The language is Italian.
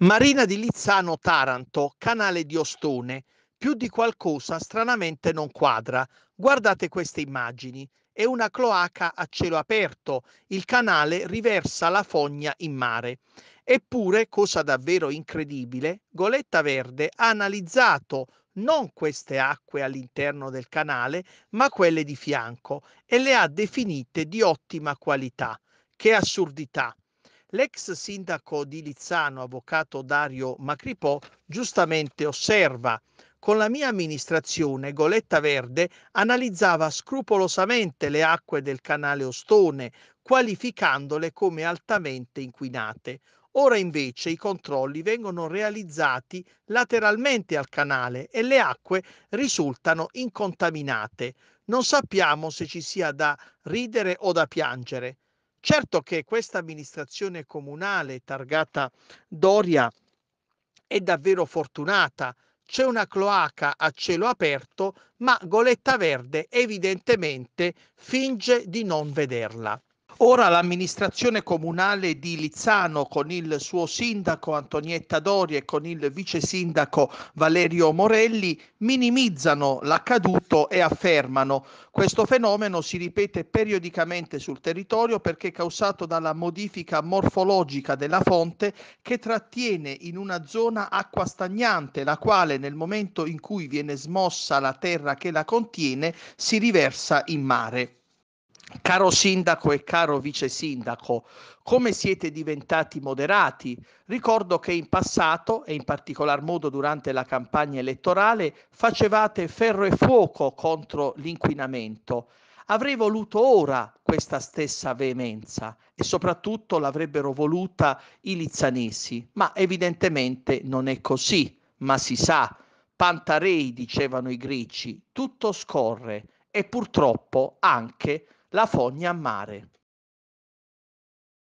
Marina di Lizzano Taranto, canale di Ostone. Più di qualcosa stranamente non quadra. Guardate queste immagini. È una cloaca a cielo aperto. Il canale riversa la fogna in mare. Eppure, cosa davvero incredibile, Goletta Verde ha analizzato non queste acque all'interno del canale, ma quelle di fianco e le ha definite di ottima qualità. Che assurdità! L'ex sindaco di Lizzano, avvocato Dario Macripò, giustamente osserva con la mia amministrazione Goletta Verde analizzava scrupolosamente le acque del canale Ostone, qualificandole come altamente inquinate. Ora invece i controlli vengono realizzati lateralmente al canale e le acque risultano incontaminate. Non sappiamo se ci sia da ridere o da piangere. Certo che questa amministrazione comunale targata Doria è davvero fortunata. C'è una cloaca a cielo aperto, ma Goletta Verde evidentemente finge di non vederla. Ora l'amministrazione comunale di Lizzano con il suo sindaco Antonietta Dori e con il vice sindaco Valerio Morelli minimizzano l'accaduto e affermano questo fenomeno si ripete periodicamente sul territorio perché è causato dalla modifica morfologica della fonte che trattiene in una zona acqua stagnante la quale nel momento in cui viene smossa la terra che la contiene si riversa in mare. Caro sindaco e caro vice sindaco, come siete diventati moderati? Ricordo che in passato, e in particolar modo durante la campagna elettorale, facevate ferro e fuoco contro l'inquinamento. Avrei voluto ora questa stessa veemenza e soprattutto l'avrebbero voluta i lizzanesi, ma evidentemente non è così, ma si sa, pantarei dicevano i greci, tutto scorre e purtroppo anche la fogna a mare.